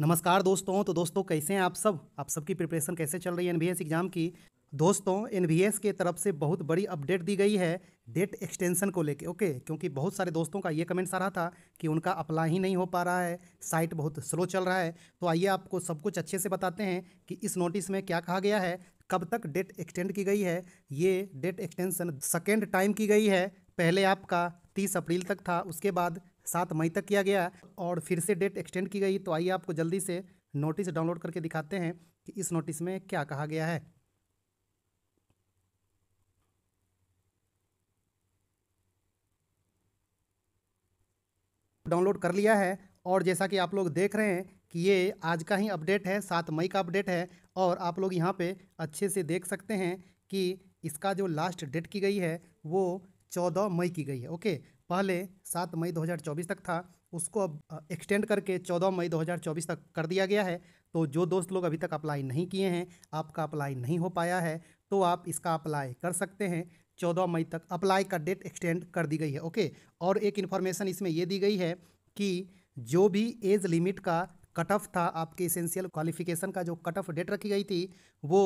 नमस्कार दोस्तों तो दोस्तों कैसे हैं आप सब आप सबकी प्रिपरेशन कैसे चल रही है एनबीएस एग्ज़ाम की दोस्तों एनबीएस के तरफ से बहुत बड़ी अपडेट दी गई है डेट एक्सटेंशन को लेके ओके क्योंकि बहुत सारे दोस्तों का ये कमेंट्स आ रहा था कि उनका अप्लाई ही नहीं हो पा रहा है साइट बहुत स्लो चल रहा है तो आइए आपको सब कुछ अच्छे से बताते हैं कि इस नोटिस में क्या कहा गया है कब तक डेट एक्सटेंड की गई है ये डेट एक्सटेंशन सेकेंड टाइम की गई है पहले आपका तीस अप्रैल तक था उसके बाद सात मई तक किया गया और फिर से डेट एक्सटेंड की गई तो आइए आपको जल्दी से नोटिस डाउनलोड करके दिखाते हैं कि इस नोटिस में क्या कहा गया है डाउनलोड कर लिया है और जैसा कि आप लोग देख रहे हैं कि ये आज का ही अपडेट है सात मई का अपडेट है और आप लोग यहाँ पे अच्छे से देख सकते हैं कि इसका जो लास्ट डेट की गई है वो चौदह मई की गई है ओके पहले सात मई 2024 तक था उसको अब एक्सटेंड करके 14 मई 2024 तक कर दिया गया है तो जो दोस्त लोग अभी तक अप्लाई नहीं किए हैं आपका अप्लाई नहीं हो पाया है तो आप इसका अप्लाई कर सकते हैं 14 मई तक अप्लाई का डेट एक्सटेंड कर दी गई है ओके और एक इन्फॉर्मेशन इसमें ये दी गई है कि जो भी एज लिमिट का कट ऑफ था आपके इसेंशियल क्वालिफिकेशन का जो कट ऑफ डेट रखी गई थी वो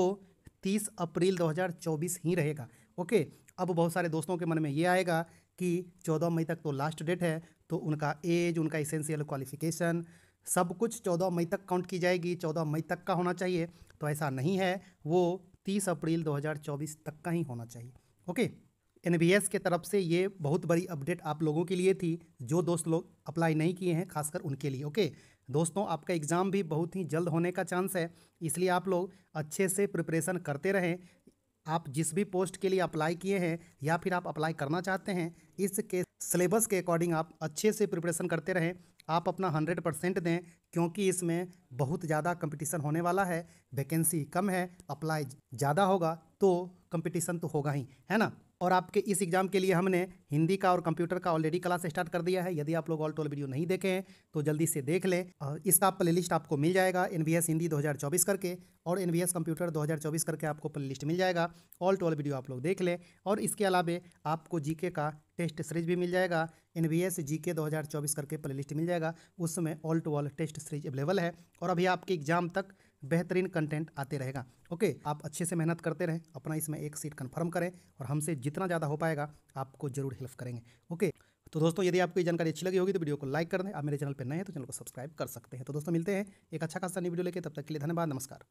30 अप्रैल 2024 ही रहेगा ओके अब बहुत सारे दोस्तों के मन में ये आएगा कि 14 मई तक तो लास्ट डेट है तो उनका एज उनका इसेंशियल क्वालिफिकेशन सब कुछ 14 मई तक काउंट की जाएगी 14 मई तक का होना चाहिए तो ऐसा नहीं है वो 30 अप्रैल 2024 तक का ही होना चाहिए ओके एन के तरफ से ये बहुत बड़ी अपडेट आप लोगों के लिए थी जो दोस्त लोग अप्लाई नहीं किए हैं खासकर उनके लिए ओके दोस्तों आपका एग्ज़ाम भी बहुत ही जल्द होने का चांस है इसलिए आप लोग अच्छे से प्रिपरेशन करते रहें आप जिस भी पोस्ट के लिए अप्लाई किए हैं या फिर आप अप्लाई करना चाहते हैं इसके सिलेबस के अकॉर्डिंग आप अच्छे से प्रिपरेशन करते रहें आप अपना हंड्रेड परसेंट दें क्योंकि इसमें बहुत ज़्यादा कंपटीशन होने वाला है वैकेंसी कम है अप्लाई ज़्यादा होगा तो कंपटीशन तो होगा ही है ना और आपके इस एग्ज़ाम के लिए हमने हिंदी का और कंप्यूटर का ऑलरेडी क्लास स्टार्ट कर दिया है यदि आप लोग ऑल टोल वीडियो नहीं देखे हैं तो जल्दी से देख लें इसका प्ले लिस्ट आपको मिल जाएगा एन हिंदी 2024 करके और एन कंप्यूटर 2024 करके आपको प्ले लिस्ट मिल जाएगा ऑल टोल वीडियो आप लोग देख लें और इसके अलावा आपको जी का टेस्ट सीरीज भी मिल जाएगा एन वी एस जी के दो करके प्ले लिस्ट मिल जाएगा उसमें all to all test series available है और अभी आपके एग्ज़ाम तक बेहतरीन कंटेंट आते रहेगा ओके आप अच्छे से मेहनत करते रहें अपना इसमें एक सीट कन्फर्म करें और हमसे जितना ज़्यादा हो पाएगा आपको जरूर हेल्प करेंगे ओके तो दोस्तों यदि आपको ये जानकारी अच्छी लगी होगी तो वीडियो को लाइक कर दें आप मेरे चैनल पर नए हैं तो चैनल को सब्सक्राइब कर सकते हैं तो दोस्तों मिलते हैं एक अच्छा खासा नई वीडियो लेके तब तक के लिए धन्यवाद नमस्कार